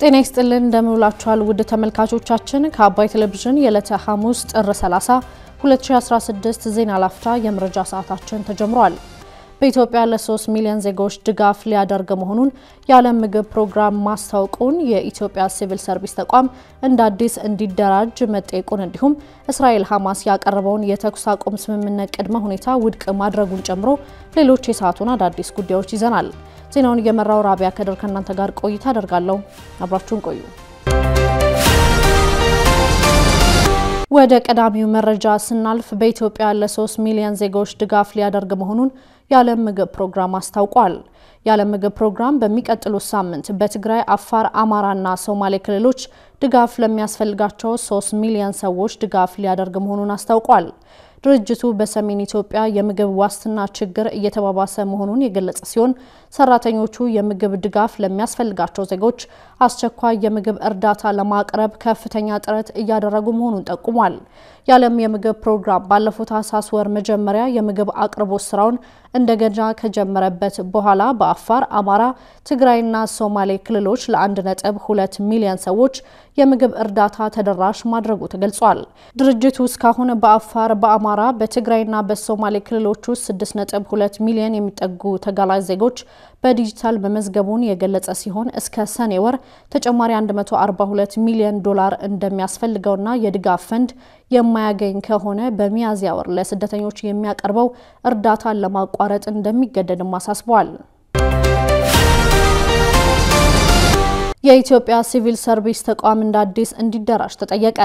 ጤና ይስጥልን እንደምንውላችኋል ውድ ተመልካቾቻችን ከአባይ ቴሌቪዥን የዕለተ ሐሙስ ጥር 30 2016 ዜና ላፍታ የመረጃ ሰዓታችን ተጀምሯል። በኢትዮጵያ ለሶስት ሚሊዮን ዜጎች ድጋፍ ሊያደርግ መሆኑን የዓለም ምግብ ፕሮግራም ማስታወቁን የኢትዮጵያ ሲቪል ሰርቪስ ተቋም እንደ አዲስ እንዲደራጅ መጠየቁን እንዲሁም እስራኤል ሐማስ ያቀረበውን የተኩስ አቁም ስምምነት ቅድመ ሁኔታ ውድቅ ማድረጉን ጨምሮ ሌሎች የሰዓቱን አዳዲስ ጉዳዮች ይዘናል። ዜናውን እየመራው ራቢያ ከድር ከእናንተ ጋር ቆይታ አደርጋለሁ። አብራችሁን ቆዩ። ወደ ቀዳሚው መረጃ ስናልፍ በኢትዮጵያ ለ3 ሚሊዮን ዜጎች ድጋፍ ሊያደርግ መሆኑን የዓለም ምግብ ፕሮግራም አስታውቋል። የዓለም ምግብ ፕሮግራም በሚቀጥሉት ሳምንት በትግራይ፣ አፋር፣ አማራና ሶማሌ ክልሎች ድጋፍ ለሚያስፈልጋቸው 3 ሚሊዮን ሰዎች ድጋፍ ሊያደርግ መሆኑን አስታውቋል። ድርጅቱ በሰሜን ኢትዮጵያ የምግብ ዋስትና ችግር እየተባባሰ መሆኑን የገለጸ ሲሆን ሰራተኞቹ የምግብ ድጋፍ ለሚያስፈልጋቸው ዜጎች አስቸኳይ የምግብ እርዳታ ለማቅረብ ከፍተኛ ጥረት እያደረጉ መሆኑን ጠቁሟል። የዓለም የምግብ ፕሮግራም ባለፉት አሳስ ወር መጀመሪያ የምግብ አቅርቦት ስራውን እንደገና ከጀመረበት በኋላ በአፋር፣ አማራ፣ ትግራይና ሶማሌ ክልሎች ለ1.2 ሚሊዮን ሰዎች የምግብ እርዳታ ተደራሽ ማድረጉ ተገልጿል። ድርጅቱ እስካሁን በአፋር፣ በአማራ፣ በትግራይና በሶማሌ ክልሎች ውስጥ 6.2 ሚሊዮን የሚጠጉ ተጋላጭ ዜጎች በዲጂታል መመዝገቡን የገለጸ ሲሆን እስከ ሰኔ ወር ተጨማሪ 142 ሚሊዮን ዶላር እንደሚያስፈልገውና የድጋፍ ፈንድ የማያገኝ ከሆነ በሚያዝያ ወር ለስደተኞች የሚያቀርበው እርዳታን ለማቋረጥ እንደሚገደድም አሳስበዋል። የኢትዮጵያ ሲቪል ሰርቪስ ተቋም እንደ አዲስ እንዲደራጅ ተጠየቀ።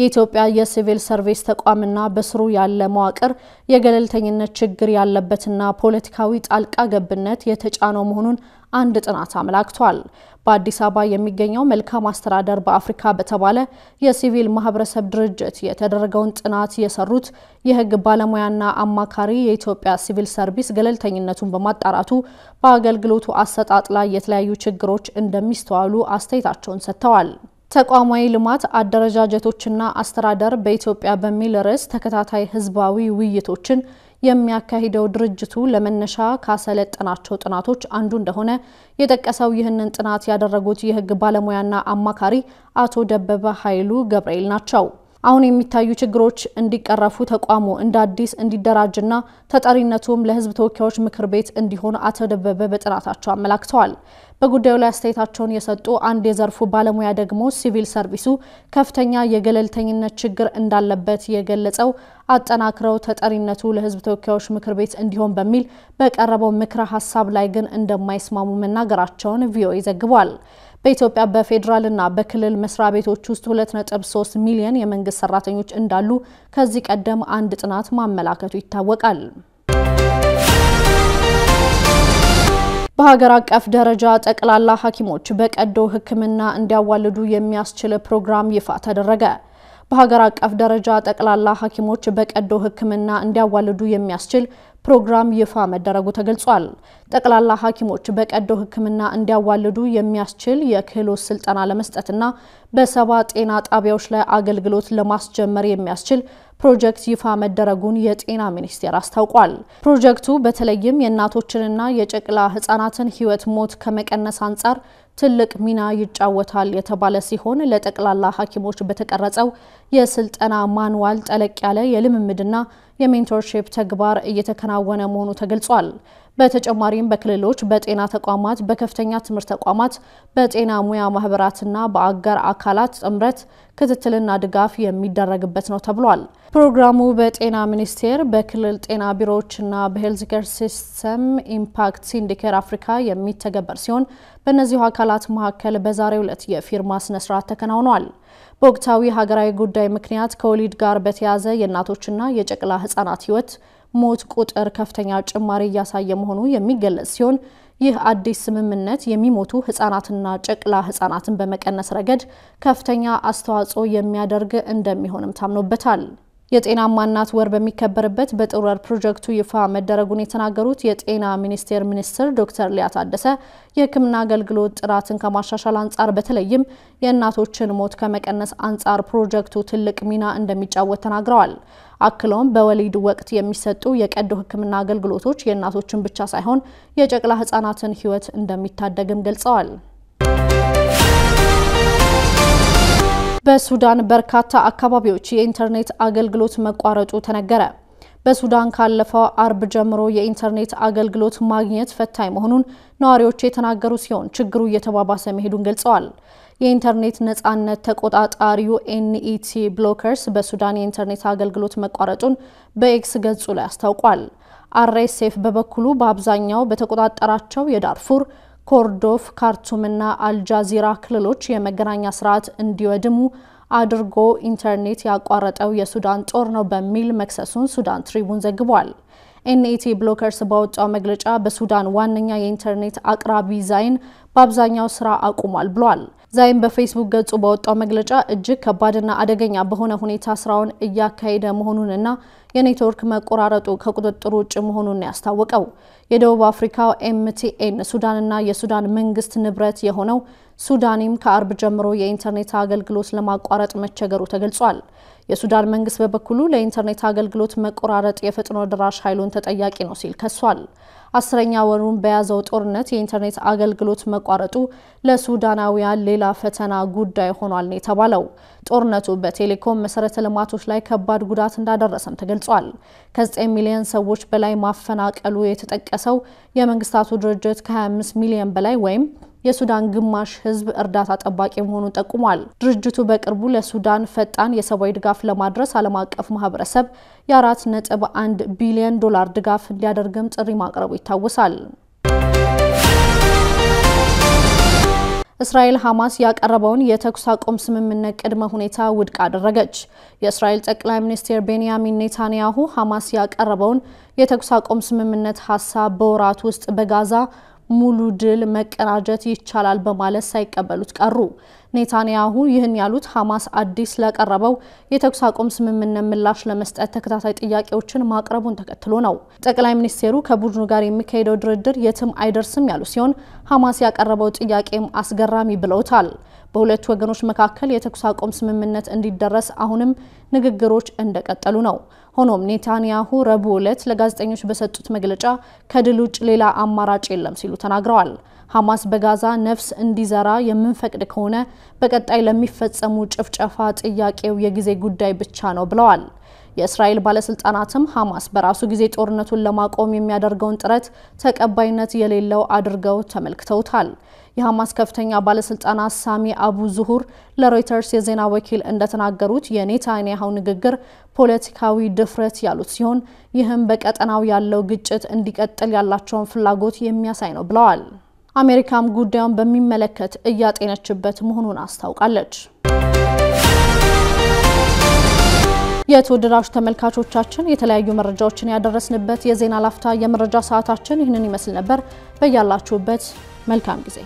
የኢትዮጵያ የሲቪል ሰርቪስ ተቋምና በስሩ ያለ መዋቅር የገለልተኝነት ችግር ያለበትና ፖለቲካዊ ጣልቃ ገብነት የተጫነው መሆኑን አንድ ጥናት አመላክቷል። በአዲስ አበባ የሚገኘው መልካም አስተዳደር በአፍሪካ በተባለ የሲቪል ማህበረሰብ ድርጅት የተደረገውን ጥናት የሰሩት የህግ ባለሙያና አማካሪ የኢትዮጵያ ሲቪል ሰርቪስ ገለልተኝነቱን በማጣራቱ በአገልግሎቱ አሰጣጥ ላይ የተለያዩ ችግሮች እንደሚስተዋሉ አስተያየታቸውን ሰጥተዋል። ተቋማዊ ልማት አደረጃጀቶችና አስተዳደር በኢትዮጵያ በሚል ርዕስ ተከታታይ ህዝባዊ ውይይቶችን የሚያካሂደው ድርጅቱ ለመነሻ ካሰለጠናቸው ጥናቶች አንዱ እንደሆነ የጠቀሰው ይህንን ጥናት ያደረጉት የህግ ባለሙያና አማካሪ አቶ ደበበ ኃይሉ ገብርኤል ናቸው። አሁን የሚታዩ ችግሮች እንዲቀረፉ ተቋሙ እንደ አዲስ እንዲደራጅና ተጠሪነቱም ለሕዝብ ተወካዮች ምክር ቤት እንዲሆን አቶ ደበበ በጥናታቸው አመላክተዋል። በጉዳዩ ላይ አስተያየታቸውን የሰጡ አንድ የዘርፉ ባለሙያ ደግሞ ሲቪል ሰርቪሱ ከፍተኛ የገለልተኝነት ችግር እንዳለበት የገለጸው አጠናክረው ተጠሪነቱ ለሕዝብ ተወካዮች ምክር ቤት እንዲሆን በሚል በቀረበው ምክረ ሀሳብ ላይ ግን እንደማይስማሙ መናገራቸውን ቪኦኤ ዘግቧል። በኢትዮጵያ በፌዴራልና በክልል መስሪያ ቤቶች ውስጥ 2.3 ሚሊዮን የመንግስት ሰራተኞች እንዳሉ ከዚህ ቀደም አንድ ጥናት ማመላከቱ ይታወቃል። በሀገር አቀፍ ደረጃ ጠቅላላ ሐኪሞች በቀዶ ሕክምና እንዲያዋልዱ የሚያስችል ፕሮግራም ይፋ ተደረገ። በሀገር አቀፍ ደረጃ ጠቅላላ ሐኪሞች በቀዶ ሕክምና እንዲያዋልዱ የሚያስችል ፕሮግራም ይፋ መደረጉ ተገልጿል። ጠቅላላ ሐኪሞች በቀዶ ሕክምና እንዲያዋልዱ የሚያስችል የክህሎት ስልጠና ለመስጠትና በሰባ ጤና ጣቢያዎች ላይ አገልግሎት ለማስጀመር የሚያስችል ፕሮጀክት ይፋ መደረጉን የጤና ሚኒስቴር አስታውቋል። ፕሮጀክቱ በተለይም የእናቶችንና የጨቅላ ህጻናትን ህይወት ሞት ከመቀነስ አንጻር ትልቅ ሚና ይጫወታል የተባለ ሲሆን ለጠቅላላ ሐኪሞች በተቀረጸው የስልጠና ማንዋል ጠለቅ ያለ የልምምድና የሜንቶርሺፕ ተግባር እየተከናወነ መሆኑ ተገልጿል። በተጨማሪም በክልሎች በጤና ተቋማት፣ በከፍተኛ ትምህርት ተቋማት፣ በጤና ሙያ ማህበራትና በአጋር አካላት ጥምረት ክትትልና ድጋፍ የሚደረግበት ነው ተብሏል። ፕሮግራሙ በጤና ሚኒስቴር፣ በክልል ጤና ቢሮዎችና በሄልዝ ኬር ሲስተም ኢምፓክት ሲንዲኬር አፍሪካ የሚተገበር ሲሆን በእነዚሁ አካላት መካከል በዛሬው ዕለት የፊርማ ስነስርዓት ተከናውኗል። በወቅታዊ ሀገራዊ ጉዳይ ምክንያት ከወሊድ ጋር በተያያዘ የእናቶችና የጨቅላ ህጻናት ህይወት ሞት ቁጥር ከፍተኛ ጭማሪ እያሳየ መሆኑ የሚገለጽ ሲሆን ይህ አዲስ ስምምነት የሚሞቱ ህጻናትና ጨቅላ ህጻናትን በመቀነስ ረገድ ከፍተኛ አስተዋጽኦ የሚያደርግ እንደሚሆንም ታምኖበታል። የጤናማ እናት ወር በሚከበርበት በጥር ወር ፕሮጀክቱ ይፋ መደረጉን የተናገሩት የጤና ሚኒስቴር ሚኒስትር ዶክተር ሊያ ታደሰ የሕክምና አገልግሎት ጥራትን ከማሻሻል አንጻር በተለይም የእናቶችን ሞት ከመቀነስ አንጻር ፕሮጀክቱ ትልቅ ሚና እንደሚጫወት ተናግረዋል። አክለውም በወሊድ ወቅት የሚሰጡ የቀዶ ሕክምና አገልግሎቶች የእናቶችን ብቻ ሳይሆን የጨቅላ ሕጻናትን ሕይወት እንደሚታደግም ገልጸዋል። በሱዳን በርካታ አካባቢዎች የኢንተርኔት አገልግሎት መቋረጡ ተነገረ። በሱዳን ካለፈው አርብ ጀምሮ የኢንተርኔት አገልግሎት ማግኘት ፈታኝ መሆኑን ነዋሪዎች የተናገሩ ሲሆን ችግሩ እየተባባሰ መሄዱን ገልጸዋል። የኢንተርኔት ነጻነት ተቆጣጣሪው ኤንኢቲ ብሎከርስ በሱዳን የኢንተርኔት አገልግሎት መቋረጡን በኤክስ ገጹ ላይ አስታውቋል። አርኤስኤፍ በበኩሉ በአብዛኛው በተቆጣጠራቸው የዳርፉር ኮርዶፍ፣ ካርቱምና አልጃዚራ ክልሎች የመገናኛ ስርዓት እንዲወድሙ አድርጎ ኢንተርኔት ያቋረጠው የሱዳን ጦር ነው በሚል መክሰሱን ሱዳን ትሪቡን ዘግቧል። ኤንኤቲ ብሎከርስ ባወጣው መግለጫ በሱዳን ዋነኛ የኢንተርኔት አቅራቢ ዛይን በአብዛኛው ስራ አቁሟል ብሏል። ዛይም በፌስቡክ ገጹ በወጣው መግለጫ እጅግ ከባድና አደገኛ በሆነ ሁኔታ ስራውን እያካሄደ መሆኑንና የኔትወርክ መቆራረጡ ከቁጥጥር ውጭ መሆኑን ያስታወቀው የደቡብ አፍሪካ ኤምቲኤን ሱዳንና የሱዳን መንግስት ንብረት የሆነው ሱዳኒም ከአርብ ጀምሮ የኢንተርኔት አገልግሎት ለማቋረጥ መቸገሩ ተገልጿል። የሱዳን መንግስት በበኩሉ ለኢንተርኔት አገልግሎት መቆራረጥ የፈጥኖ ድራሽ ኃይሉን ተጠያቂ ነው ሲል ከሷል። አስረኛ ወሩን በያዘው ጦርነት የኢንተርኔት አገልግሎት መቋረጡ ለሱዳናውያን ሌላ ፈተና ጉዳይ ሆኗል ነው የተባለው። ጦርነቱ በቴሌኮም መሰረተ ልማቶች ላይ ከባድ ጉዳት እንዳደረሰም ተገልጿል። ከ9 ሚሊዮን ሰዎች በላይ ማፈናቀሉ የተጠቀሰው የመንግስታቱ ድርጅት ከ25 ሚሊዮን በላይ ወይም የሱዳን ግማሽ ህዝብ እርዳታ ጠባቂ መሆኑን ጠቁሟል። ድርጅቱ በቅርቡ ለሱዳን ፈጣን የሰብአዊ ድጋፍ ለማድረስ ዓለም አቀፍ ማህበረሰብ የአራት ነጥብ አንድ ቢሊዮን ዶላር ድጋፍ እንዲያደርግም ጥሪ ማቅረቡ ይታወሳል። እስራኤል ሐማስ ያቀረበውን የተኩስ አቁም ስምምነት ቅድመ ሁኔታ ውድቅ አደረገች። የእስራኤል ጠቅላይ ሚኒስትር ቤንያሚን ኔታንያሁ ሐማስ ያቀረበውን የተኩስ አቁም ስምምነት ሀሳብ በወራት ውስጥ በጋዛ ሙሉ ድል መቀናጀት ይቻላል በማለት ሳይቀበሉት ቀሩ። ኔታንያሁ ይህን ያሉት ሐማስ አዲስ ለቀረበው የተኩስ አቁም ስምምነት ምላሽ ለመስጠት ተከታታይ ጥያቄዎችን ማቅረቡን ተከትሎ ነው። ጠቅላይ ሚኒስቴሩ ከቡድኑ ጋር የሚካሄደው ድርድር የትም አይደርስም ያሉ ሲሆን ሐማስ ያቀረበው ጥያቄም አስገራሚ ብለውታል። በሁለቱ ወገኖች መካከል የተኩስ አቁም ስምምነት እንዲደረስ አሁንም ንግግሮች እንደቀጠሉ ነው። ሆኖም ኔታንያሁ ረቡዕ ዕለት ለጋዜጠኞች በሰጡት መግለጫ ከድል ውጭ ሌላ አማራጭ የለም ሲሉ ተናግረዋል። ሐማስ በጋዛ ነፍስ እንዲዘራ የምንፈቅድ ከሆነ በቀጣይ ለሚፈጸሙ ጭፍጨፋ ጥያቄው የጊዜ ጉዳይ ብቻ ነው ብለዋል። የእስራኤል ባለስልጣናትም ሐማስ በራሱ ጊዜ ጦርነቱን ለማቆም የሚያደርገውን ጥረት ተቀባይነት የሌለው አድርገው ተመልክተውታል። የሐማስ ከፍተኛ ባለስልጣናት ሳሚ አቡ ዙሁር ለሮይተርስ የዜና ወኪል እንደተናገሩት የኔታንያሁ ንግግር ፖለቲካዊ ድፍረት ያሉት ሲሆን ይህም በቀጠናው ያለው ግጭት እንዲቀጥል ያላቸውን ፍላጎት የሚያሳይ ነው ብለዋል። አሜሪካም ጉዳዩን በሚመለከት እያጤነችበት መሆኑን አስታውቃለች። የተወደዳችሁ ተመልካቾቻችን የተለያዩ መረጃዎችን ያደረስንበት የዜና ላፍታ የመረጃ ሰዓታችን ይህንን ይመስል ነበር። በያላችሁበት መልካም ጊዜ